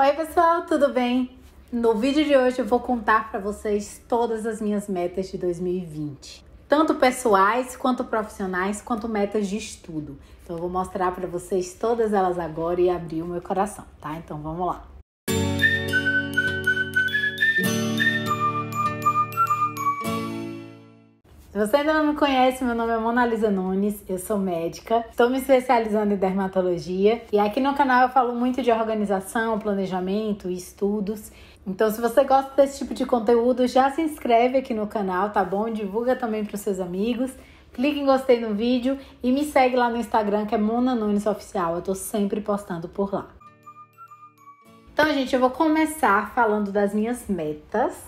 Oi, pessoal, tudo bem? No vídeo de hoje eu vou contar para vocês todas as minhas metas de 2020, tanto pessoais quanto profissionais, quanto metas de estudo. Então eu vou mostrar para vocês todas elas agora e abrir o meu coração, tá? Então vamos lá. Se você ainda não me conhece, meu nome é Monalisa Nunes, eu sou médica, estou me especializando em dermatologia e aqui no canal eu falo muito de organização, planejamento e estudos. Então, se você gosta desse tipo de conteúdo, já se inscreve aqui no canal, tá bom? Divulga também para os seus amigos. Clique em gostei no vídeo e me segue lá no Instagram que é Mona Nunes Oficial. Eu tô sempre postando por lá. Então, gente, eu vou começar falando das minhas metas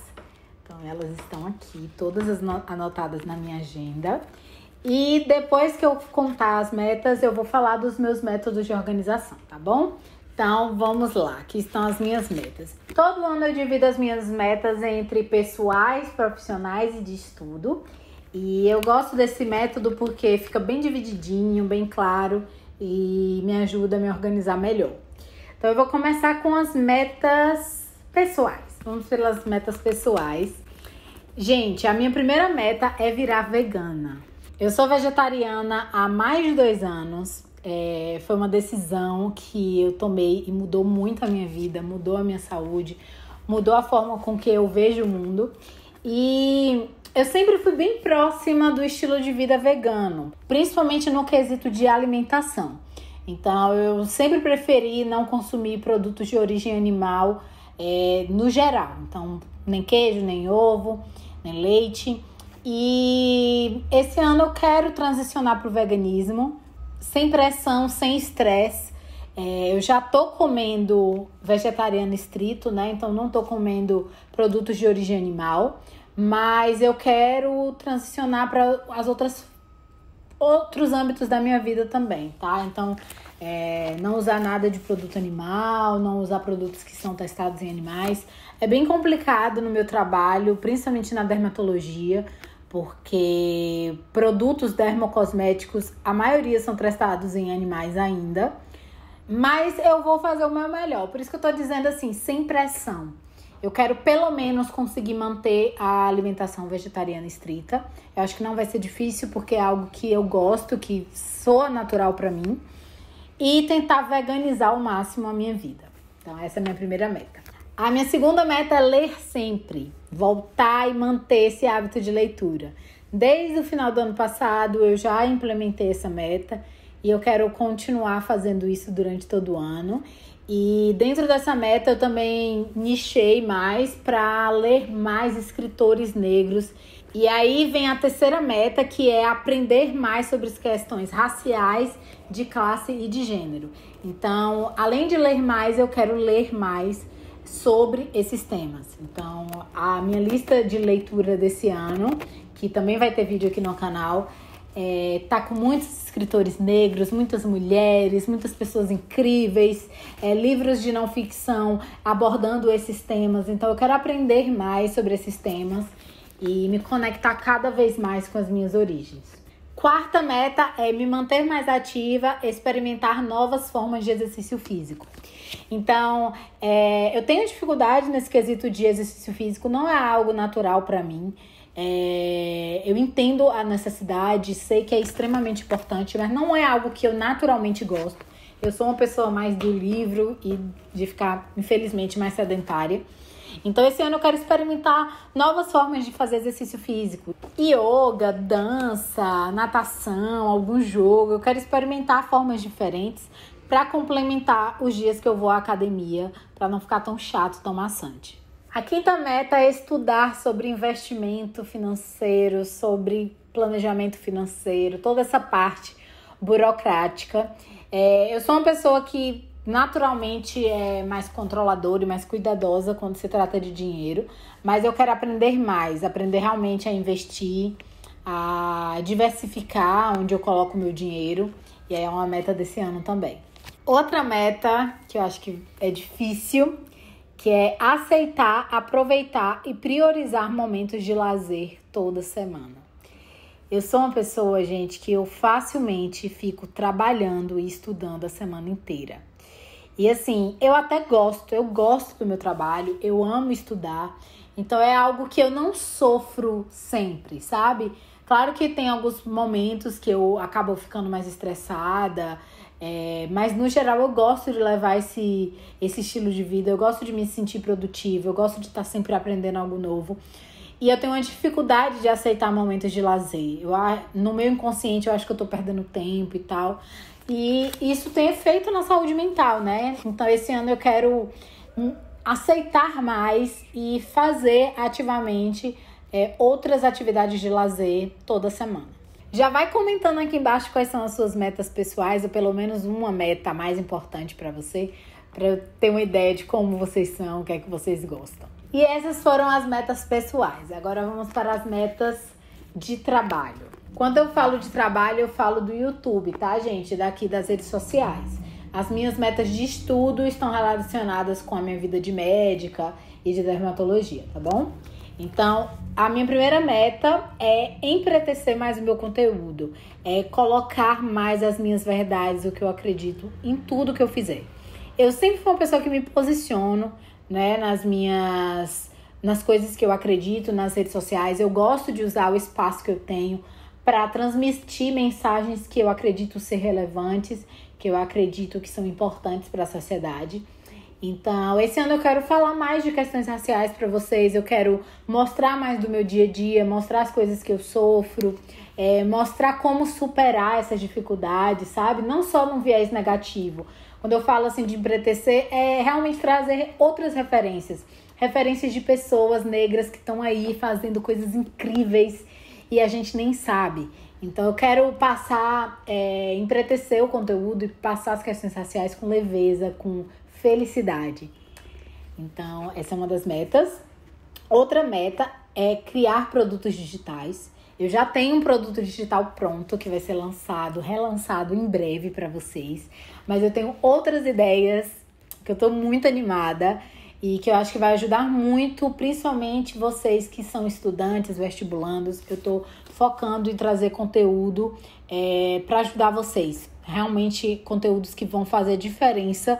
então, elas estão aqui, todas anotadas na minha agenda. E depois que eu contar as metas, eu vou falar dos meus métodos de organização, tá bom? Então, vamos lá, aqui estão as minhas metas. Todo ano eu divido as minhas metas entre pessoais, profissionais e de estudo. E eu gosto desse método porque fica bem divididinho, bem claro e me ajuda a me organizar melhor. Então, eu vou começar com as metas pessoais. Vamos pelas metas pessoais. Gente, a minha primeira meta é virar vegana. Eu sou vegetariana há mais de dois anos. É, foi uma decisão que eu tomei e mudou muito a minha vida, mudou a minha saúde, mudou a forma com que eu vejo o mundo. E eu sempre fui bem próxima do estilo de vida vegano, principalmente no quesito de alimentação. Então eu sempre preferi não consumir produtos de origem animal é, no geral. Então, nem queijo, nem ovo, nem leite. E esse ano eu quero transicionar para o veganismo, sem pressão, sem estresse. É, eu já tô comendo vegetariano estrito, né? Então não tô comendo produtos de origem animal, mas eu quero transicionar para as outras outros âmbitos da minha vida também, tá? Então é, não usar nada de produto animal, não usar produtos que são testados em animais. É bem complicado no meu trabalho, principalmente na dermatologia, porque produtos dermocosméticos, a maioria são testados em animais ainda. Mas eu vou fazer o meu melhor. Por isso que eu tô dizendo assim, sem pressão. Eu quero pelo menos conseguir manter a alimentação vegetariana estrita. Eu acho que não vai ser difícil porque é algo que eu gosto, que soa natural para mim e tentar veganizar ao máximo a minha vida. Então, essa é a minha primeira meta. A minha segunda meta é ler sempre, voltar e manter esse hábito de leitura. Desde o final do ano passado eu já implementei essa meta e eu quero continuar fazendo isso durante todo o ano. E dentro dessa meta eu também nichei mais para ler mais escritores negros e aí vem a terceira meta, que é aprender mais sobre as questões raciais, de classe e de gênero. Então, além de ler mais, eu quero ler mais sobre esses temas. Então, a minha lista de leitura desse ano, que também vai ter vídeo aqui no canal, é, tá com muitos escritores negros, muitas mulheres, muitas pessoas incríveis, é, livros de não ficção abordando esses temas. Então, eu quero aprender mais sobre esses temas e me conectar cada vez mais com as minhas origens. Quarta meta é me manter mais ativa, experimentar novas formas de exercício físico. Então, é, eu tenho dificuldade nesse quesito de exercício físico, não é algo natural para mim. É, eu entendo a necessidade, sei que é extremamente importante, mas não é algo que eu naturalmente gosto. Eu sou uma pessoa mais do livro e de ficar, infelizmente, mais sedentária. Então esse ano eu quero experimentar novas formas de fazer exercício físico. Yoga, dança, natação, algum jogo. Eu quero experimentar formas diferentes para complementar os dias que eu vou à academia, para não ficar tão chato, tão maçante. A quinta meta é estudar sobre investimento financeiro, sobre planejamento financeiro, toda essa parte burocrática. É, eu sou uma pessoa que naturalmente é mais controladora e mais cuidadosa quando se trata de dinheiro, mas eu quero aprender mais, aprender realmente a investir, a diversificar onde eu coloco meu dinheiro, e aí é uma meta desse ano também. Outra meta que eu acho que é difícil, que é aceitar, aproveitar e priorizar momentos de lazer toda semana. Eu sou uma pessoa, gente, que eu facilmente fico trabalhando e estudando a semana inteira. E assim, eu até gosto, eu gosto do meu trabalho, eu amo estudar. Então é algo que eu não sofro sempre, sabe? Claro que tem alguns momentos que eu acabo ficando mais estressada, é, mas no geral eu gosto de levar esse, esse estilo de vida, eu gosto de me sentir produtiva, eu gosto de estar sempre aprendendo algo novo. E eu tenho uma dificuldade de aceitar momentos de lazer. Eu, ah, no meu inconsciente eu acho que eu tô perdendo tempo e tal. E isso tem efeito na saúde mental, né? Então esse ano eu quero hum, aceitar mais e fazer ativamente é, outras atividades de lazer toda semana. Já vai comentando aqui embaixo quais são as suas metas pessoais, ou pelo menos uma meta mais importante para você, para eu ter uma ideia de como vocês são, o que é que vocês gostam. E essas foram as metas pessoais. Agora vamos para as metas de trabalho. Quando eu falo de trabalho, eu falo do YouTube, tá, gente? Daqui das redes sociais. As minhas metas de estudo estão relacionadas com a minha vida de médica e de dermatologia, tá bom? Então, a minha primeira meta é empretecer mais o meu conteúdo, é colocar mais as minhas verdades, o que eu acredito em tudo que eu fizer. Eu sempre fui uma pessoa que me posiciono, né, nas minhas nas coisas que eu acredito, nas redes sociais. Eu gosto de usar o espaço que eu tenho para transmitir mensagens que eu acredito ser relevantes, que eu acredito que são importantes para a sociedade. Então, esse ano eu quero falar mais de questões raciais para vocês, eu quero mostrar mais do meu dia a dia, mostrar as coisas que eu sofro, é, mostrar como superar essas dificuldades, sabe? Não só num viés negativo. Quando eu falo assim de empretecer, é realmente trazer outras referências. Referências de pessoas negras que estão aí fazendo coisas incríveis, e a gente nem sabe. Então eu quero passar, é, empretecer o conteúdo e passar as questões raciais com leveza, com felicidade. Então, essa é uma das metas. Outra meta é criar produtos digitais. Eu já tenho um produto digital pronto que vai ser lançado, relançado em breve para vocês, mas eu tenho outras ideias que eu estou muito animada e que eu acho que vai ajudar muito, principalmente vocês que são estudantes, vestibulandos. Eu estou focando em trazer conteúdo é, para ajudar vocês, realmente conteúdos que vão fazer diferença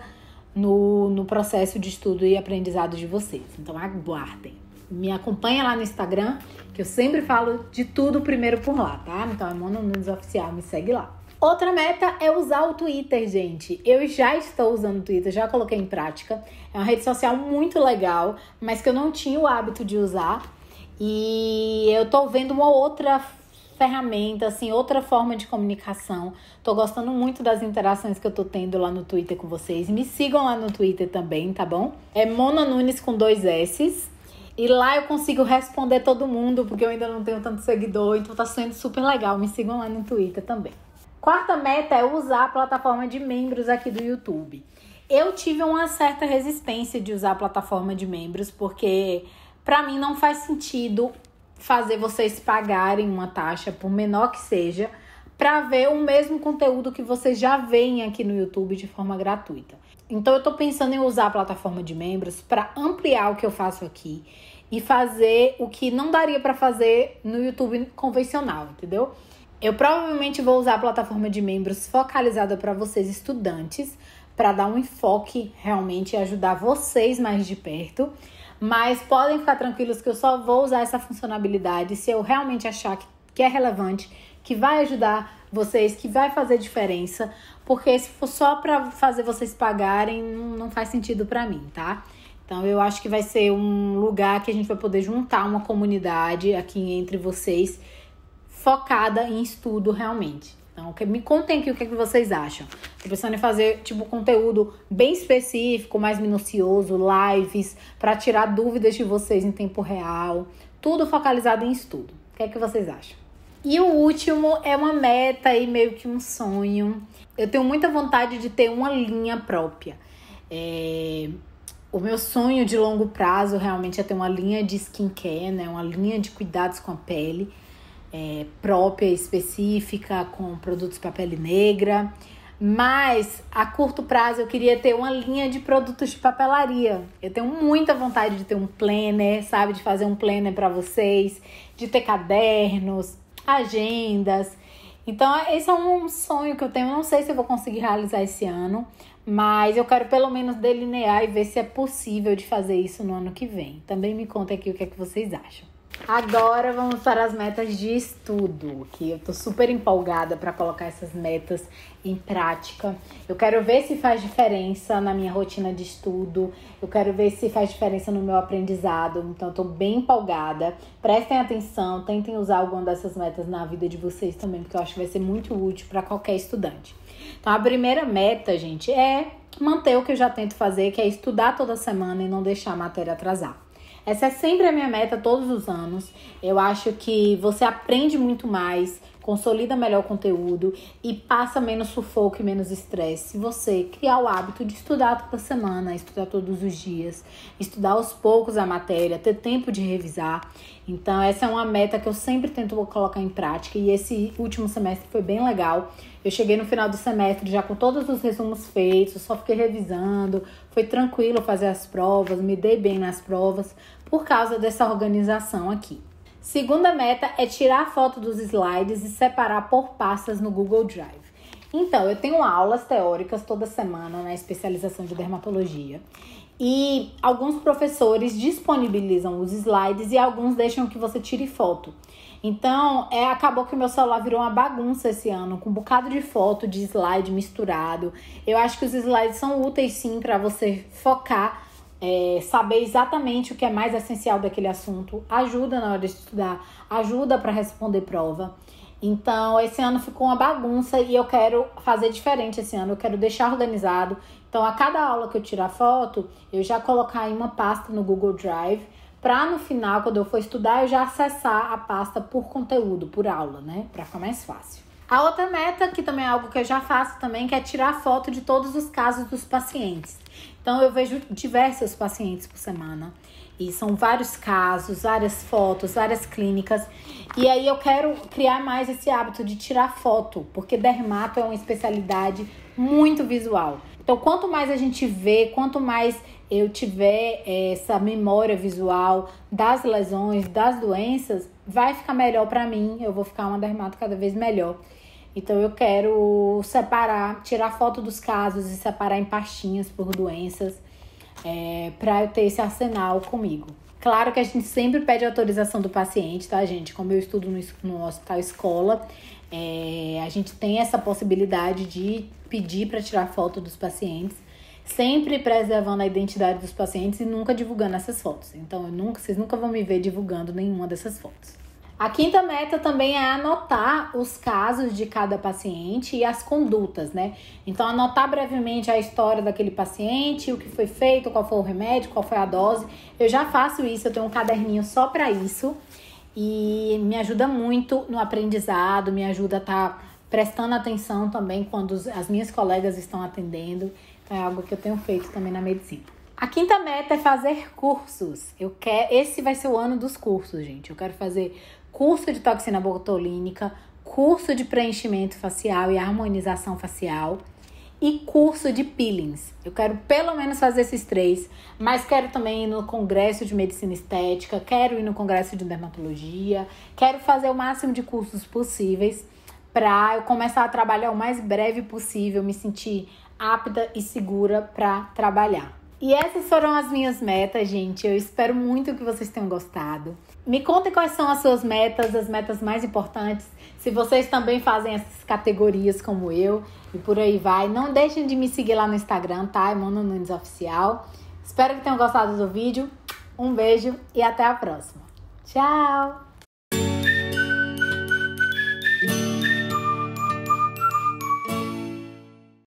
no, no processo de estudo e aprendizado de vocês. Então aguardem. Me acompanha lá no Instagram, que eu sempre falo de tudo primeiro por lá, tá? Então é Mono Nunes Oficial, me segue lá. Outra meta é usar o Twitter, gente. Eu já estou usando o Twitter, já coloquei em prática. É uma rede social muito legal, mas que eu não tinha o hábito de usar. E eu tô vendo uma outra ferramenta, assim, outra forma de comunicação. Tô gostando muito das interações que eu tô tendo lá no Twitter com vocês. Me sigam lá no Twitter também, tá bom? É Mona Nunes com dois S's. E lá eu consigo responder todo mundo, porque eu ainda não tenho tanto seguidor, então tá sendo super legal. Me sigam lá no Twitter também. Quarta meta é usar a plataforma de membros aqui do YouTube. Eu tive uma certa resistência de usar a plataforma de membros, porque para mim não faz sentido fazer vocês pagarem uma taxa, por menor que seja, para ver o mesmo conteúdo que vocês já veem aqui no YouTube de forma gratuita. Então eu estou pensando em usar a plataforma de membros para ampliar o que eu faço aqui e fazer o que não daria para fazer no YouTube convencional, entendeu? Eu provavelmente vou usar a plataforma de membros focalizada para vocês estudantes, para dar um enfoque realmente e ajudar vocês mais de perto. Mas podem ficar tranquilos que eu só vou usar essa funcionalidade se eu realmente achar que, que é relevante, que vai ajudar vocês, que vai fazer diferença, porque se for só para fazer vocês pagarem, não faz sentido para mim, tá? Então eu acho que vai ser um lugar que a gente vai poder juntar uma comunidade aqui entre vocês focada em estudo realmente. Então, me contem aqui o que, é que vocês acham. Tô pensando em fazer, tipo, conteúdo bem específico, mais minucioso, lives, para tirar dúvidas de vocês em tempo real. Tudo focalizado em estudo. O que é que vocês acham? E o último é uma meta e meio que um sonho. Eu tenho muita vontade de ter uma linha própria. É... O meu sonho de longo prazo realmente é ter uma linha de skincare, né? Uma linha de cuidados com a pele é, própria, específica, com produtos para pele negra. Mas a curto prazo eu queria ter uma linha de produtos de papelaria. Eu tenho muita vontade de ter um planner, sabe? De fazer um planner para vocês, de ter cadernos, agendas. Então, esse é um sonho que eu tenho. Eu não sei se eu vou conseguir realizar esse ano, mas eu quero pelo menos delinear e ver se é possível de fazer isso no ano que vem. Também me conta aqui o que é que vocês acham. Agora vamos para as metas de estudo, que eu tô super empolgada para colocar essas metas em prática. Eu quero ver se faz diferença na minha rotina de estudo, eu quero ver se faz diferença no meu aprendizado, então eu tô bem empolgada. Prestem atenção, tentem usar alguma dessas metas na vida de vocês também, porque eu acho que vai ser muito útil para qualquer estudante. Então a primeira meta, gente, é manter o que eu já tento fazer, que é estudar toda semana e não deixar a matéria atrasar. Essa é sempre a minha meta todos os anos. Eu acho que você aprende muito mais, consolida melhor o conteúdo e passa menos sufoco e menos estresse. Se você criar o hábito de estudar toda semana, estudar todos os dias, estudar aos poucos a matéria, ter tempo de revisar. Então, essa é uma meta que eu sempre tento colocar em prática e esse último semestre foi bem legal. Eu cheguei no final do semestre já com todos os resumos feitos, só fiquei revisando, foi tranquilo fazer as provas, me dei bem nas provas por causa dessa organização aqui. Segunda meta é tirar a foto dos slides e separar por pastas no Google Drive. Então, eu tenho aulas teóricas toda semana na especialização de dermatologia. E alguns professores disponibilizam os slides e alguns deixam que você tire foto. Então, é, acabou que o meu celular virou uma bagunça esse ano, com um bocado de foto, de slide misturado. Eu acho que os slides são úteis sim para você focar é, saber exatamente o que é mais essencial daquele assunto ajuda na hora de estudar, ajuda para responder prova. Então, esse ano ficou uma bagunça e eu quero fazer diferente esse ano, eu quero deixar organizado. Então, a cada aula que eu tirar foto, eu já colocar em uma pasta no Google Drive, para no final, quando eu for estudar, eu já acessar a pasta por conteúdo, por aula, né? Para ficar mais fácil. A outra meta, que também é algo que eu já faço também, que é tirar foto de todos os casos dos pacientes. Então eu vejo diversos pacientes por semana. E são vários casos, várias fotos, várias clínicas. E aí eu quero criar mais esse hábito de tirar foto, porque dermato é uma especialidade muito visual. Então, quanto mais a gente vê, quanto mais eu tiver é, essa memória visual das lesões, das doenças, vai ficar melhor para mim. Eu vou ficar uma dermato cada vez melhor. Então eu quero separar, tirar foto dos casos e separar em pastinhas por doenças, é, para eu ter esse arsenal comigo. Claro que a gente sempre pede autorização do paciente, tá, gente? Como eu estudo no, no hospital escola, é, a gente tem essa possibilidade de pedir para tirar foto dos pacientes, sempre preservando a identidade dos pacientes e nunca divulgando essas fotos. Então, nunca, vocês nunca vão me ver divulgando nenhuma dessas fotos. A quinta meta também é anotar os casos de cada paciente e as condutas, né? Então, anotar brevemente a história daquele paciente, o que foi feito, qual foi o remédio, qual foi a dose. Eu já faço isso, eu tenho um caderninho só para isso e me ajuda muito no aprendizado, me ajuda a estar tá prestando atenção também quando as minhas colegas estão atendendo. Então, é algo que eu tenho feito também na medicina. A quinta meta é fazer cursos. Eu quero, esse vai ser o ano dos cursos, gente. Eu quero fazer curso de toxina botulínica, curso de preenchimento facial e harmonização facial e curso de peelings. Eu quero pelo menos fazer esses três, mas quero também ir no congresso de medicina estética, quero ir no congresso de dermatologia, quero fazer o máximo de cursos possíveis para eu começar a trabalhar o mais breve possível, me sentir apta e segura para trabalhar. E essas foram as minhas metas, gente. Eu espero muito que vocês tenham gostado. Me contem quais são as suas metas, as metas mais importantes. Se vocês também fazem essas categorias como eu e por aí vai. Não deixem de me seguir lá no Instagram, tá? É Mono Nunes Oficial. Espero que tenham gostado do vídeo. Um beijo e até a próxima. Tchau!